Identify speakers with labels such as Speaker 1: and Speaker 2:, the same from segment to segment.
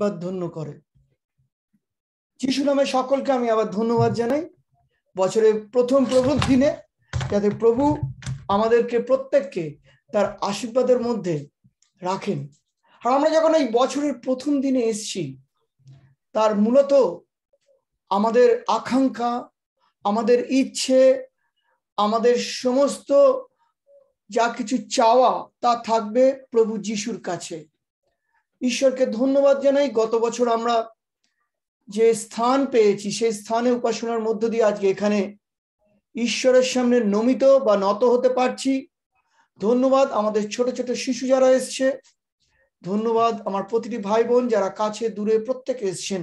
Speaker 1: বা ধন্য করে যিশু নামে সকলকে আমি আবার ধন্যবাদ জানাই বছরের প্রথম প্রভুর দিনে যাতে প্রভু আমাদেরকে প্রত্যেককে তার আশীর্বাদের মধ্যে রাখেন আর আমরা যখন এই বছরের প্রথম দিনে এসছি তার মূলত আমাদের আকাঙ্ক্ষা আমাদের ইচ্ছে আমাদের সমস্ত যা কিছু চাওয়া তা থাকবে প্রভু যিশুর কাছে ঈশ্বরকে ধন্যবাদ জানাই গত বছর আমরা যে স্থান পেয়েছি সেই স্থানে উপাসনার মধ্য দিয়ে আজকে এখানে ঈশ্বরের সামনে নমিত বা নত হতে পারছি ধন্যবাদ আমাদের ছোট ছোট শিশু যারা এসছে ধন্যবাদ আমার প্রতিটি ভাই বোন যারা কাছে দূরে প্রত্যেকে এসছেন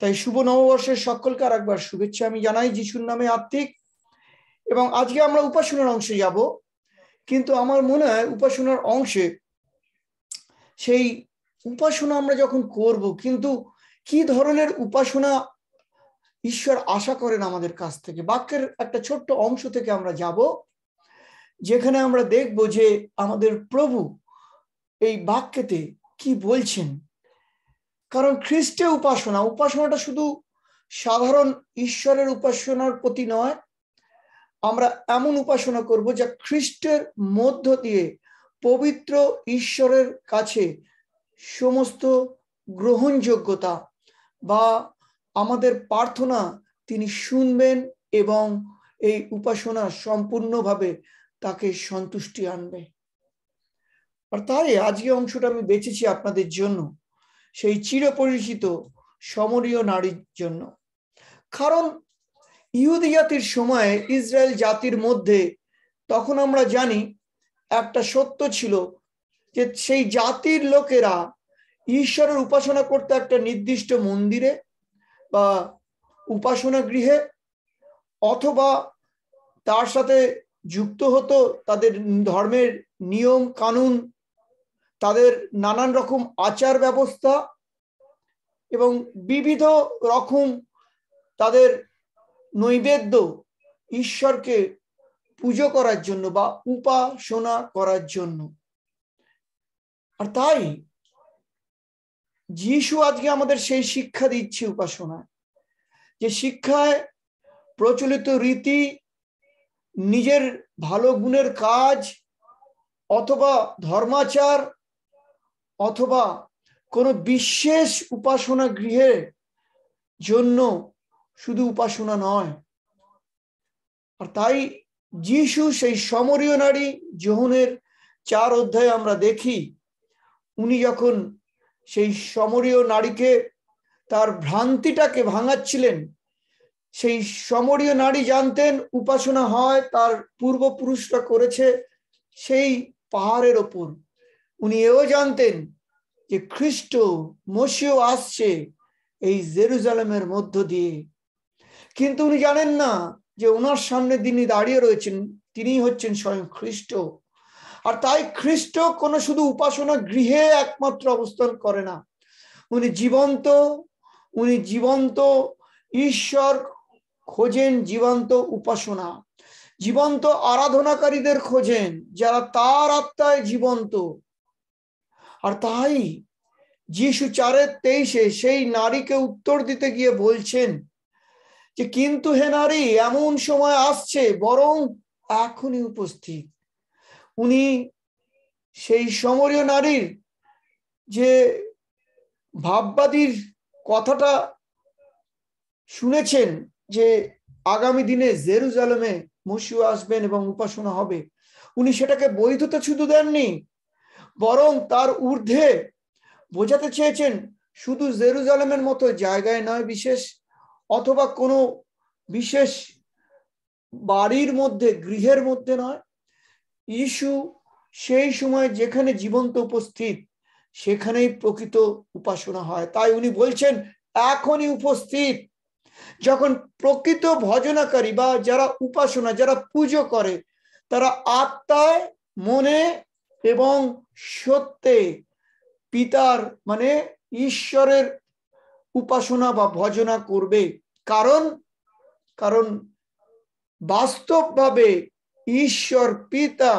Speaker 1: তাই শুভ নববর্ষের সকলকে আর একবার শুভেচ্ছা আমি জানাই যিশুর নামে আত্মিক এবং আজকে আমরা উপাসনার অংশে যাব কিন্তু আমার মনে হয় উপাসনার অংশে সেই উপাসনা আমরা যখন করব কিন্তু কি ধরনের উপাসনা ঈশ্বর আশা করেন আমাদের কাছ থেকে বাক্যের একটা ছোট্ট অংশ থেকে আমরা যাব যেখানে আমরা দেখব যে আমাদের প্রভু এই বাক্যেতে কি বলছেন কারণ খ্রিস্টে উপাসনা উপাসনাটা শুধু সাধারণ ঈশ্বরের উপাসনার প্রতি নয় আমরা এমন উপাসনা করব যা খ্রিস্টের মধ্য দিয়ে পবিত্র ঈশ্বরের কাছে সমস্ত গ্রহণযোগ্যতা বা আমাদের প্রার্থনা তিনি শুনবেন এবং এই উপাসনা সম্পূর্ণভাবে তাকে সন্তুষ্টি আনবে আর তাই আজকে অংশটা আমি বেঁচেছি আপনাদের জন্য সেই চিরপরিচিত সমরীয় নারীর জন্য কারণ ইহুদি জাতির সময়ে ইসরায়েল জাতির মধ্যে তখন আমরা জানি একটা সত্য ছিল যে সেই জাতির লোকেরা ঈশ্বরের উপাসনা করতে একটা নির্দিষ্ট মন্দিরে বা উপাসনা গৃহে অথবা তার সাথে যুক্ত হতো তাদের ধর্মের নিয়ম কানুন তাদের নানান রকম আচার ব্যবস্থা এবং বিবিধ রকম তাদের নৈবেদ্য ঈশ্বরকে পুজো করার জন্য বা উপাসনা করার জন্য আর তাই যিশু আজকে আমাদের সেই শিক্ষা দিচ্ছে উপাসনা যে শিক্ষায় প্রচলিত রীতি নিজের ভালো গুণের কাজ অথবা ধর্মাচার অথবা কোনো বিশেষ উপাসনা গৃহের জন্য শুধু উপাসনা নয় আর তাই যিশু সেই সমরীয় নারী যৌনের চার অধ্যায়ে আমরা দেখি উনি যখন সেই সমরীয় নারীকে তার ভ্রান্তিটাকে ভাঙাচ্ছিলেন সেই সমরীয় নারী জানতেন উপাসনা হয় তার পূর্বপুরুষরা করেছে সেই পাহাড়ের ওপর উনি এও জানতেন যে খ্রিস্ট মসিও আসছে এই জেরুজালেমের মধ্য দিয়ে কিন্তু উনি জানেন না যে ওনার সামনে তিনি দাঁড়িয়ে রয়েছেন তিনি হচ্ছেন স্বয়ং খ্রিস্ট আর তাই খ্রিস্ট কোনো শুধু উপাসনা গৃহে একমাত্র অবস্থান করে না উনি জীবন্ত উনি জীবন্ত ঈশ্বর খোঁজেন জীবন্ত উপাসনা জীবন্ত আরাধনাকারীদের খোঁজেন যারা তার আত্মায় জীবন্ত আর তাই যিশু চারের তেইশে সেই নারীকে উত্তর দিতে গিয়ে বলছেন যে কিন্তু হে নারী এমন সময় আসছে বরং এখনই উপস্থিত উনি সেই সমরীয় নারীর যে ভাববাদীর কথাটা শুনেছেন যে আগামী দিনে জেরুজালমে মসিউ আসবেন এবং উপাসনা হবে উনি সেটাকে বৈধতা শুধু দেননি বরং তার ঊর্ধ্বে বোঝাতে চেয়েছেন শুধু আলমের মতো জায়গায় নয় বিশেষ অথবা কোনো বিশেষ বাড়ির মধ্যে গৃহের মধ্যে নয় ইশু সেই সময় যেখানে জীবন্ত উপস্থিত সেখানেই প্রকৃত উপাসনা হয় তাই উনি বলছেন এখনই উপস্থিত যখন প্রকৃত ভজনাকারী বা যারা উপাসনা যারা পুজো করে তারা আত্মায় মনে এবং সত্যে পিতার মানে ঈশ্বরের উপাসনা বা ভজনা করবে কারণ কারণ বাস্তবভাবে ঈশ্বর পিতা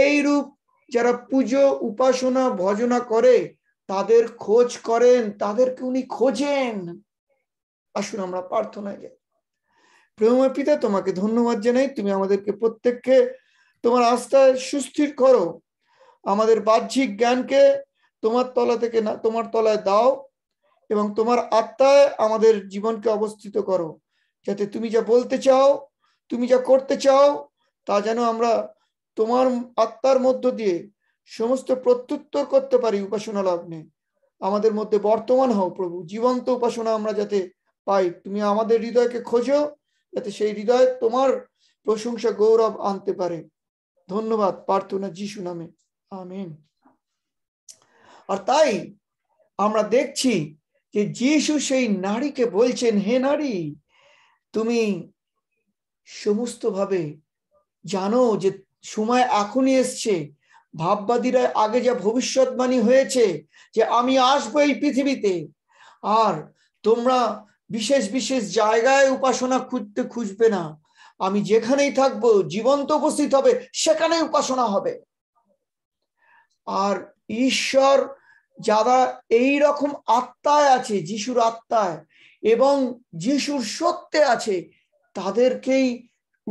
Speaker 1: এইরূপ যারা পুজো উপাসনা ভজনা করে তাদের খোঁজ করেন তাদেরকে উনি খোঁজেন আসুন আমরা প্রার্থনা যাই প্রেমময় পিতা তোমাকে ধন্যবাদ জানাই তুমি আমাদেরকে প্রত্যেককে তোমার আস্থায় সুস্থির করো আমাদের বাহ্যিক জ্ঞানকে তোমার তলা থেকে না তোমার তলায় দাও এবং তোমার আত্মায় আমাদের জীবনকে অবস্থিত করো যাতে তুমি যা বলতে চাও তুমি যা করতে চাও তা যেন আমরা তোমার আত্মার মধ্য দিয়ে সমস্ত প্রত্যুত্তর করতে পারি উপাসনা লগ্নে আমাদের মধ্যে বর্তমান হও প্রভু জীবন্ত উপাসনা আমরা যাতে পাই তুমি আমাদের হৃদয়কে খোঁজো যাতে সেই হৃদয় তোমার প্রশংসা গৌরব আনতে পারে ধন্যবাদ প্রার্থনা যিশু নামে আমিন আর তাই আমরা দেখছি যে যিশু সেই নারীকে বলছেন হে নারী তুমি সমস্ত ভাবে জানো যে সময় এখনই এসছে ভাববাদীরা আগে যা ভবিষ্যৎবাণী হয়েছে যে আমি আসবো এই পৃথিবীতে আর তোমরা বিশেষ বিশেষ জায়গায় উপাসনা খুঁজতে খুঁজবে না আমি যেখানেই থাকবো জীবন্ত উপস্থিত হবে সেখানে উপাসনা হবে আর ঈশ্বর যারা এই রকম আত্মায় আছে যিশুর আত্মায় এবং যিশুর সত্যে আছে তাদেরকেই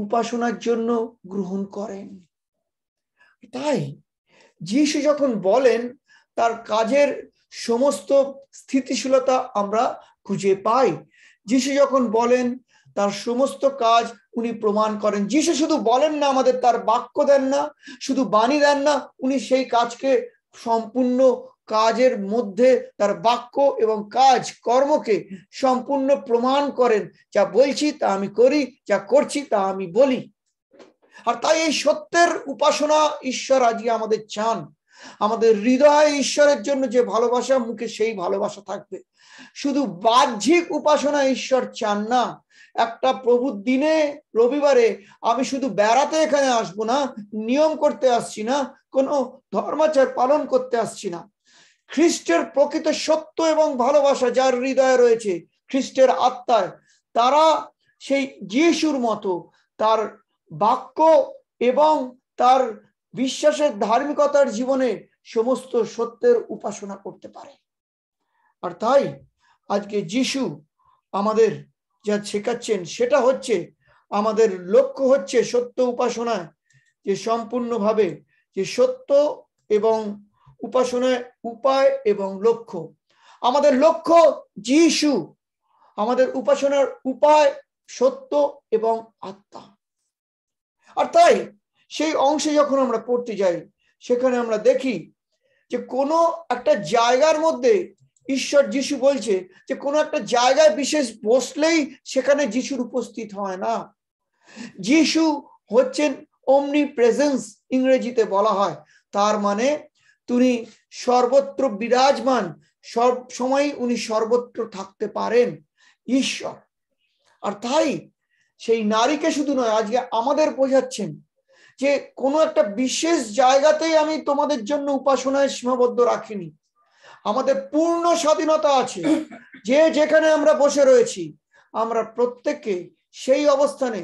Speaker 1: উপাসনার জন্য গ্রহণ করেন তাই যিশু যখন বলেন তার কাজের সমস্ত স্থিতিশীলতা আমরা খুঁজে পাই যিশু যখন বলেন তার সমস্ত কাজ উনি প্রমাণ করেন যিশু শুধু বলেন না আমাদের তার বাক্য দেন না শুধু বাণী দেন না উনি সেই কাজকে সম্পূর্ণ কাজের মধ্যে তার বাক্য এবং কাজ কর্মকে সম্পূর্ণ প্রমাণ করেন যা বলছি তা আমি করি যা করছি তা আমি বলি আর তাই এই সত্যের উপাসনা ঈশ্বর আজকে আমাদের চান আমাদের হৃদয় ঈশ্বরের জন্য যে ভালোবাসা মুখে সেই ভালোবাসা থাকবে শুধু বাহ্যিক উপাসনা ঈশ্বর চান না একটা প্রভুর দিনে রবিবারে আমি শুধু বেড়াতে এখানে আসব না নিয়ম করতে আসছি না কোনো ধর্মাচার পালন করতে আসছি না খ্রিস্টের প্রকৃত সত্য এবং ভালোবাসা যার হৃদয়ে রয়েছে খ্রিস্টের আত্মায় তারা সেই যিশুর মতো তার বাক্য এবং তার বিশ্বাসের ধার্মিকতার জীবনে সমস্ত সত্যের উপাসনা করতে পারে আর তাই আজকে যিশু আমাদের যা শেখাচ্ছেন সেটা হচ্ছে আমাদের লক্ষ্য হচ্ছে সত্য উপাসনায় যে সম্পূর্ণভাবে যে সত্য এবং উপাসনায় উপায় এবং লক্ষ্য আমাদের লক্ষ্য যিশু আমাদের উপাসনার উপায় সত্য এবং আত্মা আর তাই সেই অংশে যখন আমরা পড়তে যাই সেখানে আমরা দেখি যে কোনো একটা জায়গার মধ্যে ঈশ্বর যিশু বলছে যে কোনো একটা জায়গায় বিশেষ বসলেই সেখানে যিশুর উপস্থিত হয় না যিশু হচ্ছেন অমনি প্রেজেন্স ইংরেজিতে বলা হয় তার মানে তিনি সর্বত্র বিরাজমান সব সময় উনি সর্বত্র থাকতে পারেন ঈশ্বর আর তাই সেই নারীকে শুধু নয় আজকে আমাদের বোঝাচ্ছেন যে কোনো একটা বিশেষ জায়গাতেই আমি তোমাদের জন্য উপাসনায় সীমাবদ্ধ রাখিনি আমাদের পূর্ণ স্বাধীনতা আছে যে যেখানে আমরা বসে রয়েছি আমরা প্রত্যেককে সেই অবস্থানে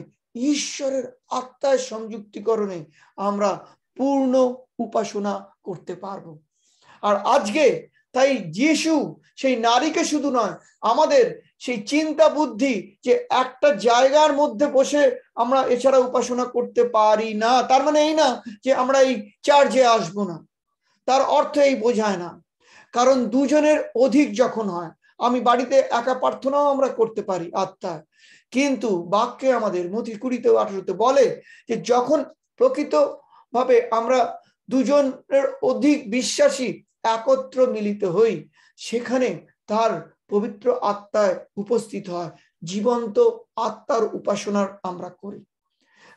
Speaker 1: ঈশ্বরের আত্মায় সংযুক্তিকরণে আমরা পূর্ণ উপাসনা করতে পারবো আর আজকে তাই যিশু সেই নারীকে শুধু নয় আমাদের সেই চিন্তা বুদ্ধি যে একটা জায়গার মধ্যে বসে আমরা এছাড়া উপাসনা করতে পারি না তার মানে এই না যে আমরা এই চার্জে আসবো না তার অর্থ এই বোঝায় না কারণ দুজনের অধিক যখন হয় আমি বাড়িতে একা প্রার্থনাও আমরা করতে পারি আত্মায় কিন্তু বাক্যে আমাদের মতি কুড়িতে আঠারোতে বলে যে যখন প্রকৃত ভাবে আমরা দুজনের অধিক বিশ্বাসী একত্র মিলিত হই সেখানে তার পবিত্র আত্মায় উপস্থিত হয় জীবন্ত আত্মার উপাসনার আমরা করি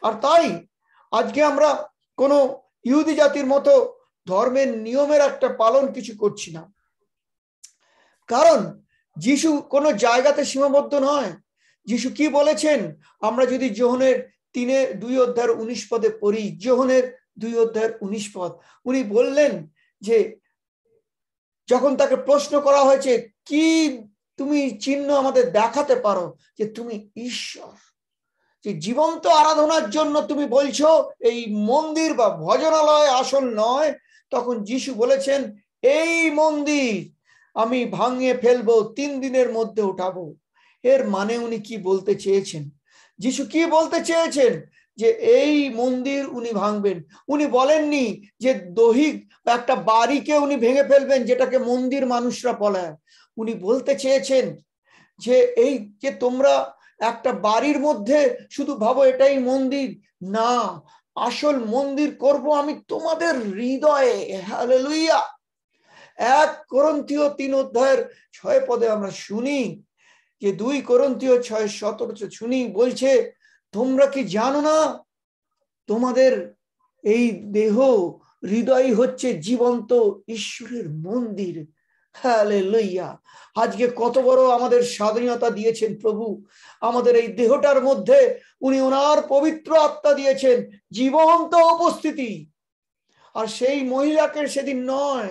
Speaker 1: আর তাই আজকে আমরা কোনো ইহুদি জাতির মতো ধর্মের নিয়মের একটা পালন কিছু করছি না কারণ যিশু কোনো জায়গাতে সীমাবদ্ধ নয় যিশু কি বলেছেন আমরা যদি জোহনের তিনে দুই অধ্যায়ের উনিশ পদে পড়ি জোহনের দুই অধ্যায়ের উনিশ পদ উনি বললেন যে যখন তাকে প্রশ্ন করা হয়েছে কি তুমি চিহ্ন আমাদের দেখাতে পারো যে তুমি ঈশ্বর যে জীবন্ত আরাধনার জন্য তুমি বলছো এই মন্দির বা ভজনালয় আসল নয় তখন যিশু বলেছেন এই মন্দির আমি ভাঙিয়ে ফেলবো তিন দিনের মধ্যে উঠাবো এর মানে উনি কি বলতে চেয়েছেন যিশু কি বলতে চেয়েছেন যে এই মন্দির উনি ভাঙবেন উনি বলেননি যে দৈহিক বা একটা বাড়িকে উনি ভেঙে ফেলবেন যেটাকে মন্দির মানুষরা বলায় উনি বলতে চেয়েছেন যে এই যে তোমরা একটা বাড়ির মধ্যে শুধু ভাবো এটাই মন্দির না আসল মন্দির করব আমি তোমাদের হৃদয়ে এক করন্তীয় তিন অধ্যায়ের ছয় পদে আমরা শুনি যে দুই করন্তীয় ছয় শত শুনি বলছে তোমরা কি জানো না তোমাদের এই দেহ হৃদয় হচ্ছে জীবন্ত ঈশ্বরের মন্দির লইয়া আজকে কত বড় আমাদের স্বাধীনতা দিয়েছেন প্রভু আমাদের এই দেহটার মধ্যে উনি ওনার পবিত্র আত্মা দিয়েছেন জীবন্ত উপস্থিতি আর সেই মহিলাকে সেদিন নয়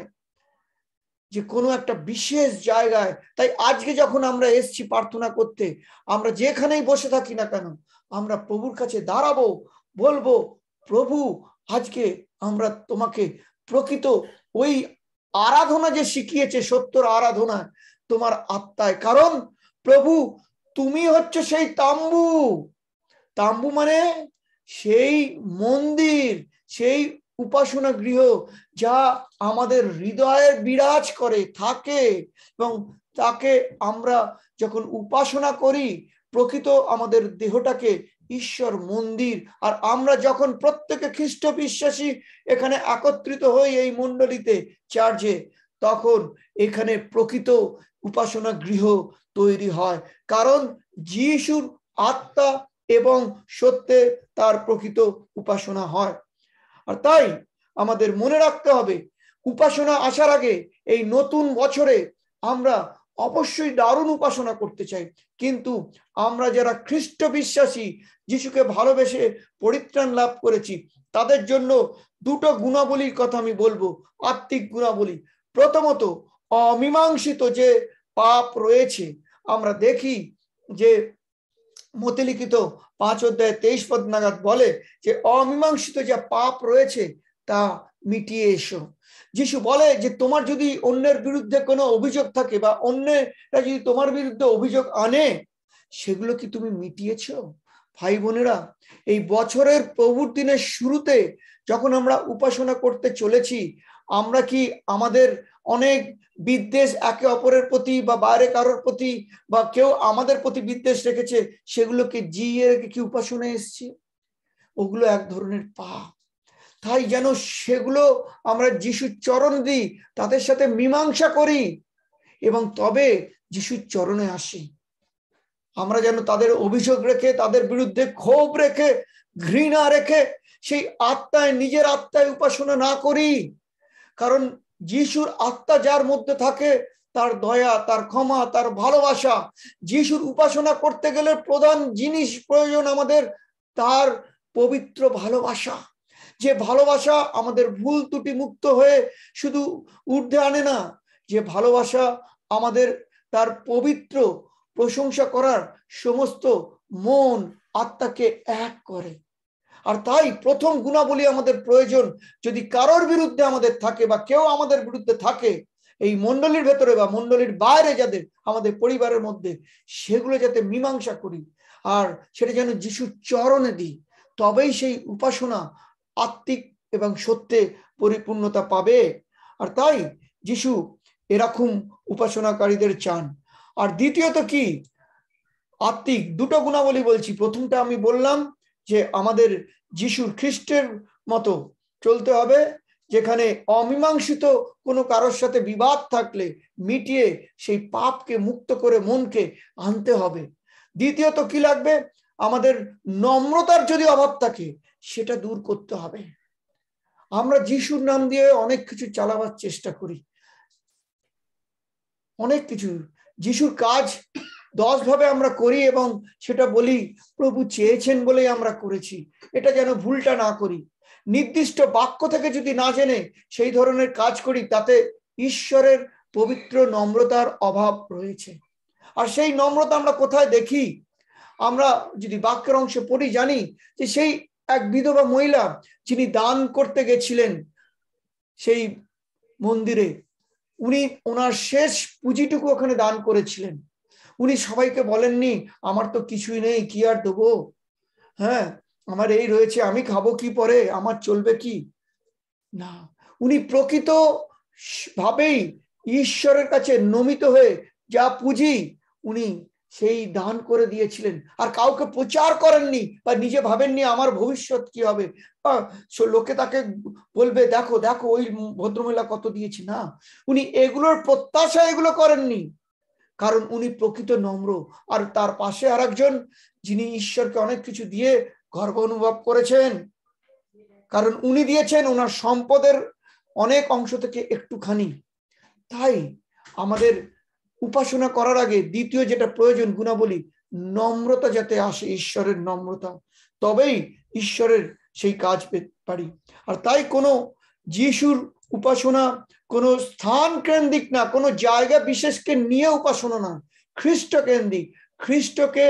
Speaker 1: যে কোনো একটা বিশেষ জায়গায় তাই আজকে যখন আমরা এসছি প্রার্থনা করতে আমরা যেখানেই বসে থাকি না কেন আমরা প্রভুর কাছে দাঁড়াবো বলবো প্রভু আজকে আমরা তোমাকে প্রকৃত ওই আরাধনা যে শিখিয়েছে সত্যর আরাধনা তোমার আত্মায় কারণ প্রভু তুমি হচ্ছে সেই তাম্বু তাম্বু মানে সেই মন্দির সেই উপাসনা গৃহ যা আমাদের হৃদয়ে বিরাজ করে থাকে এবং তাকে আমরা যখন উপাসনা করি প্রকৃত আমাদের দেহটাকে ঈশ্বর মন্দির আর আমরা যখন প্রত্যেকে খ্রিস্ট বিশ্বাসী এখানে একত্রিত হই এই মন্ডলিতে চার্জে তখন এখানে প্রকৃত উপাসনা গৃহ তৈরি হয় কারণ যিশুর আত্মা এবং সত্যে তার প্রকৃত উপাসনা হয় আর তাই আমাদের মনে রাখতে হবে উপাসনা আসার আগে এই নতুন বছরে আমরা অবশ্যই দারুণ উপাসনা করতে চাই কিন্তু আমরা যারা খ্রিস্ট বিশ্বাসী যিশুকে ভালোবেসে পরিত্রাণ লাভ করেছি তাদের জন্য দুটো গুণাবলীর কথা আমি বলবো আত্মিক গুণাবলী প্রথমত অমীমাংসিত যে পাপ রয়েছে আমরা দেখি যে মতিলিখিত পাঁচ অধ্যায় তেইশ পদ নাগাদ বলে যে অমীমাংসিত যা পাপ রয়েছে তা মিটিয়ে এসো যিশু বলে যে তোমার যদি অন্যের বিরুদ্ধে কোনো অভিযোগ থাকে বা অন্যেরা যদি তোমার বিরুদ্ধে অভিযোগ আনে সেগুলো কি তুমি মিটিয়েছ ভাই বোনেরা এই বছরের প্রভুর দিনের শুরুতে যখন আমরা উপাসনা করতে চলেছি আমরা কি আমাদের অনেক বিদ্বেষ একে অপরের প্রতি বা বাইরে কারোর প্রতি বা কেউ আমাদের প্রতি বিদ্বেষ রেখেছে সেগুলোকে জিয়ে রেখে কি উপাসনে এসছি ওগুলো এক ধরনের পা তাই যেন সেগুলো আমরা যিশুর চরণ দিই তাদের সাথে মীমাংসা করি এবং তবে যিশুর চরণে আসি আমরা যেন তাদের অভিযোগ রেখে তাদের বিরুদ্ধে ক্ষোভ রেখে ঘৃণা রেখে সেই আত্মায় নিজের আত্মায় উপাসনা না করি কারণ যিশুর আত্মা যার মধ্যে থাকে তার দয়া তার ক্ষমা তার ভালোবাসা যিশুর উপাসনা করতে গেলে প্রধান জিনিস প্রয়োজন আমাদের তার পবিত্র ভালোবাসা যে ভালোবাসা আমাদের ভুল ত্রুটি মুক্ত হয়ে শুধু ঊর্ধ্বে আনে না যে ভালোবাসা আমাদের তার পবিত্র প্রশংসা করার সমস্ত মন আত্মাকে এক করে আর তাই প্রথম গুণাবলী আমাদের প্রয়োজন যদি কারোর বিরুদ্ধে আমাদের থাকে বা কেউ আমাদের বিরুদ্ধে থাকে এই মন্ডলীর ভেতরে বা মন্ডলীর বাইরে যাদের আমাদের পরিবারের মধ্যে সেগুলো যাতে মীমাংসা করি আর সেটা যেন যিশু চরণে দিই তবেই সেই উপাসনা আত্মিক এবং সত্যে পরিপূর্ণতা পাবে আর তাই যিশু এরকম উপাসনাকারীদের চান আর দ্বিতীয়ত কি আত্মিক দুটো গুণাবলী বলছি প্রথমটা আমি বললাম যে আমাদের যিশুর খ্রিস্টের মতো চলতে হবে যেখানে অমীমাংসিত কোনো কারোর সাথে বিবাদ থাকলে মিটিয়ে সেই পাপকে মুক্ত করে মনকে আনতে হবে দ্বিতীয়ত কি লাগবে আমাদের নম্রতার যদি অভাব থাকে সেটা দূর করতে হবে আমরা যিশুর নাম দিয়ে অনেক কিছু চালাবার চেষ্টা করি অনেক কিছু যিশুর কাজ দশভাবে আমরা করি এবং সেটা বলি প্রভু চেয়েছেন বলেই আমরা করেছি এটা যেন ভুলটা না করি নির্দিষ্ট বাক্য থেকে যদি না জেনে সেই ধরনের কাজ করি তাতে ঈশ্বরের পবিত্র নম্রতার অভাব রয়েছে আর সেই নম্রতা আমরা কোথায় দেখি আমরা যদি বাক্যের অংশে পড়ি জানি যে সেই এক বিধবা মহিলা যিনি দান করতে গেছিলেন সেই মন্দিরে উনি ওনার শেষ পুঁজিটুকু ওখানে দান করেছিলেন উনি সবাইকে বলেননি আমার তো কিছুই নেই কি আর দেবো হ্যাঁ আমার এই রয়েছে আমি খাবো কি পরে আমার চলবে কি না উনি প্রকৃত ভাবেই ঈশ্বরের কাছে নমিত হয়ে যা পুঁজি উনি সেই দান করে দিয়েছিলেন আর কাউকে প্রচার করেননি বা নিজে ভাবেননি আমার ভবিষ্যৎ কি হবে লোকে তাকে বলবে দেখো দেখো ওই ভদ্রমহিলা কত দিয়েছে না উনি এগুলোর প্রত্যাশা এগুলো করেননি কারণ উনি প্রকৃত নম্র আর তার পাশে আর একজন যিনি ঈশ্বরকে অনেক কিছু দিয়ে গর্ব অনুভব করেছেন কারণ উনি দিয়েছেন ওনার সম্পদের অনেক অংশ থেকে একটুখানি তাই আমাদের উপাসনা করার আগে দ্বিতীয় যেটা প্রয়োজন গুণাবলী নম্রতা যাতে আসে ঈশ্বরের নম্রতা তবেই ঈশ্বরের সেই কাজ পেতে পারি আর তাই কোনো যিশুর উপাসনা কোনো স্থান কেন্দ্রিক না কোনো জায়গা বিশেষকে নিয়ে উপাসনা না খ্রিস্ট কেন্দ্রিক খ্রিস্টকে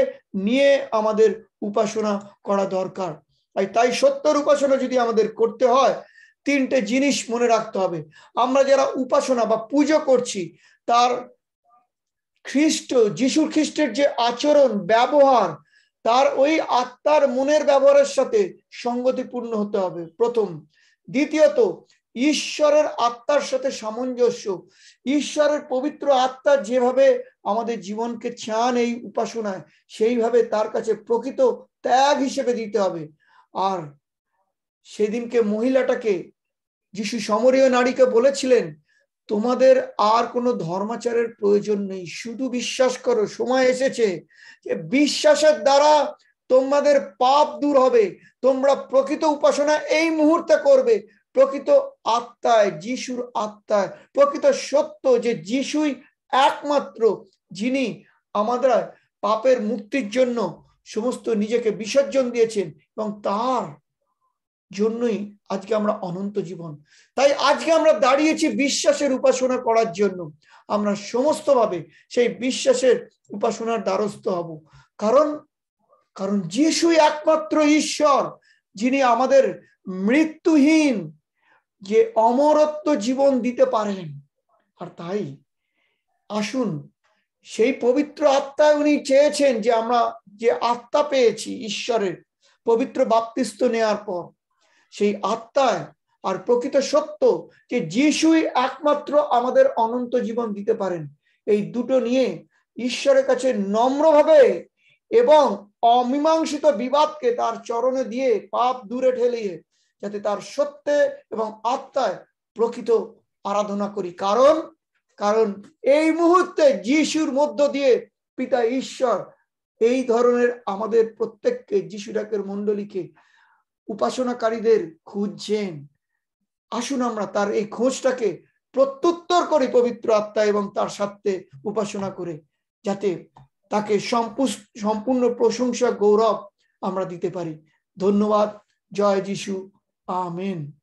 Speaker 1: নিয়ে আমাদের উপাসনা করা দরকার আর তাই সত্যর উপাসনা যদি আমাদের করতে হয় তিনটে জিনিস মনে রাখতে হবে আমরা যারা উপাসনা বা পুজো করছি তার খ্রিস্ট যিশু খ্রিস্টের যে আচরণ ব্যবহার তার ওই আত্মার মনের ব্যবহারের সাথে সঙ্গতিপূর্ণ হতে হবে প্রথম দ্বিতীয়ত ঈশ্বরের আত্মার সাথে সামঞ্জস্য ঈশ্বরের পবিত্র আত্মা যেভাবে আমাদের জীবনকে চান এই উপাসনায় সেইভাবে তার কাছে প্রকৃত ত্যাগ হিসেবে দিতে হবে আর সেদিনকে মহিলাটাকে যিশু সমরীয় নারীকে বলেছিলেন তোমাদের আর কোনো ধর্মাচারের প্রয়োজন নেই শুধু বিশ্বাস করো সময় এসেছে যে বিশ্বাসের দ্বারা তোমাদের পাপ দূর হবে তোমরা প্রকৃত উপাসনা এই মুহূর্তে করবে প্রকৃত আত্মায় যিশুর আত্মায় প্রকৃত সত্য যে যিশুই একমাত্র যিনি আমাদের পাপের মুক্তির জন্য সমস্ত নিজেকে বিসর্জন দিয়েছেন এবং তার জন্যই আজকে আমরা অনন্ত জীবন তাই আজকে আমরা দাঁড়িয়েছি বিশ্বাসের উপাসনা করার জন্য আমরা সমস্তভাবে সেই বিশ্বাসের উপাসনার দ্বারস্থ হব কারণ কারণ যিশুই একমাত্র ঈশ্বর যিনি আমাদের মৃত্যুহীন যে অমরত্ব জীবন দিতে পারেন আর তাই আসুন সেই পবিত্র আত্মায় উনি চেয়েছেন যে আমরা যে আত্মা পেয়েছি ঈশ্বরের পবিত্র বাপ্তিস্ত নেয়ার পর সেই আত্মায় আর প্রকৃত সত্য যে যিশুই একমাত্র আমাদের অনন্ত জীবন দিতে পারেন এই দুটো নিয়ে ঈশ্বরের কাছে নম্রভাবে এবং অমীমাংসিত বিবাদকে তার চরণে দিয়ে পাপ দূরে ঠেলিয়ে যাতে তার সত্যে এবং আত্মায় প্রকৃত আরাধনা করি কারণ কারণ এই মুহূর্তে যিশুর মধ্য দিয়ে পিতা ঈশ্বর এই ধরনের আমাদের প্রত্যেককে যিশু ডাকের মন্ডলীকে উপাসনাকারীদের খুঁজছেন আসুন আমরা তার এই খোঁজটাকে প্রত্যুত্তর করি পবিত্র আত্মা এবং তার সাথে উপাসনা করে যাতে তাকে সম্পূর্ণ প্রশংসা গৌরব আমরা দিতে পারি ধন্যবাদ জয় যিশু Amen.